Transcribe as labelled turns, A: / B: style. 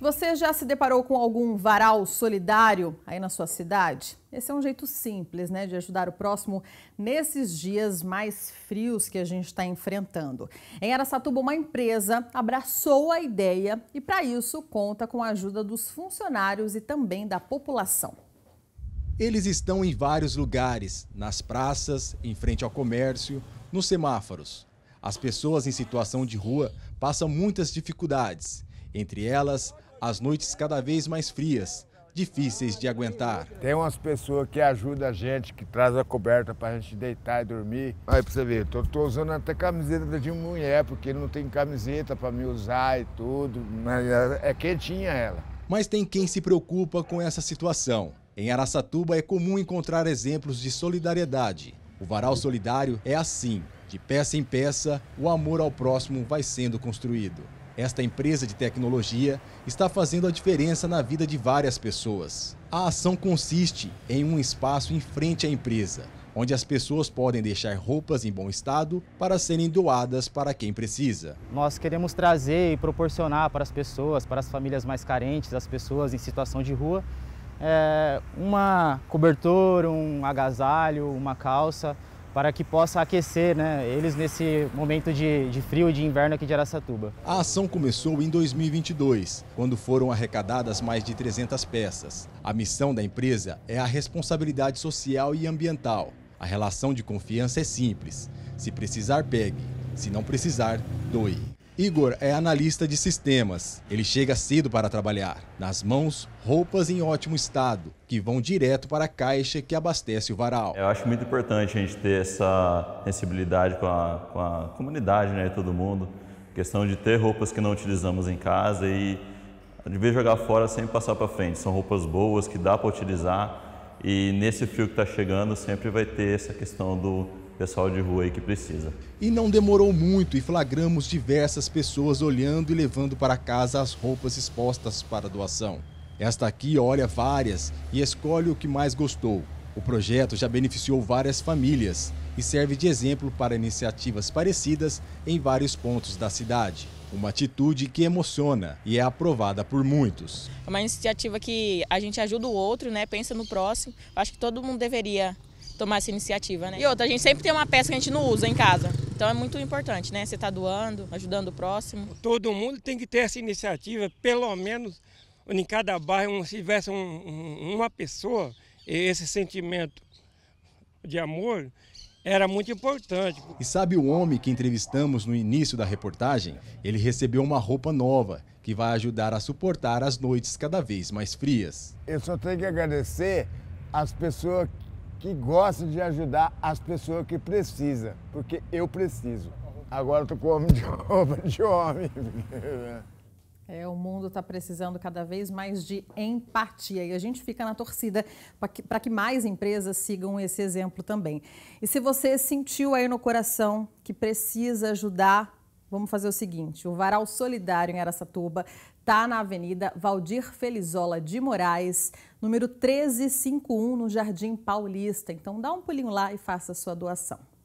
A: Você já se deparou com algum varal solidário aí na sua cidade? Esse é um jeito simples, né, de ajudar o próximo nesses dias mais frios que a gente está enfrentando. Em Aracatuba, uma empresa abraçou a ideia e, para isso, conta com a ajuda dos funcionários e também da população.
B: Eles estão em vários lugares, nas praças, em frente ao comércio, nos semáforos. As pessoas em situação de rua passam muitas dificuldades, entre elas
C: as noites cada vez mais frias, difíceis de aguentar. Tem umas pessoas que ajudam a gente, que traz a coberta para a gente deitar e dormir. Aí para você ver, tô, tô usando até camiseta de mulher, porque não tem camiseta para me usar e tudo, mas é, é quentinha ela. Mas tem quem se preocupa com essa situação. Em Araçatuba é comum encontrar
B: exemplos de solidariedade. O varal solidário é assim, de peça em peça, o amor ao próximo vai sendo construído. Esta empresa de tecnologia está fazendo a diferença na vida de várias pessoas. A ação consiste em um espaço em frente à empresa, onde as pessoas podem deixar roupas em bom estado para serem doadas para quem precisa. Nós queremos trazer e proporcionar para as pessoas, para as famílias mais carentes, as pessoas em situação de rua, é, uma cobertor, um agasalho, uma calça, para que possa aquecer né, eles nesse momento de, de frio de inverno aqui de Araçatuba. A ação começou em 2022, quando foram arrecadadas mais de 300 peças. A missão da empresa é a responsabilidade social e ambiental. A relação de confiança é simples. Se precisar, pegue. Se não precisar, doe. Igor é analista de sistemas. Ele chega cedo para trabalhar. Nas mãos, roupas em ótimo estado, que vão direto para a caixa que abastece o varal. Eu acho muito importante a gente ter essa sensibilidade com a, com a
A: comunidade, né, todo mundo. Questão de ter roupas que não utilizamos em casa e de jogar fora sem passar para frente. São roupas boas que dá para utilizar e nesse frio que está chegando sempre vai ter essa questão do pessoal de rua aí que precisa.
B: E não demorou muito e flagramos diversas pessoas olhando e levando para casa as roupas expostas para doação. Esta aqui olha várias e escolhe o que mais gostou. O projeto já beneficiou várias famílias e serve de exemplo para iniciativas parecidas em vários pontos da cidade. Uma atitude que emociona e é aprovada por muitos.
A: É uma iniciativa que a gente ajuda o outro, né? Pensa no próximo. Acho que todo mundo deveria tomar essa iniciativa, né? E outra, a gente sempre tem uma peça que a gente não usa em casa. Então é muito importante, né? Você está doando, ajudando o próximo. Todo mundo tem que ter essa iniciativa, pelo menos
C: em cada bairro, se tivesse um, um, uma pessoa, esse sentimento de amor era muito importante.
B: E sabe o homem que entrevistamos no início da reportagem? Ele recebeu uma roupa nova que vai ajudar a suportar as noites cada vez mais frias.
C: Eu só tenho que agradecer às pessoas que gosta de ajudar as pessoas que precisam, porque eu preciso. Agora eu tô com homem de roupa de homem.
A: É, o mundo está precisando cada vez mais de empatia e a gente fica na torcida para que, pra que mais empresas sigam esse exemplo também. E se você sentiu aí no coração que precisa ajudar Vamos fazer o seguinte: o Varal Solidário em Aracatuba está na Avenida Valdir Felizola de Moraes, número 1351, no Jardim Paulista. Então dá um pulinho lá e faça a sua doação.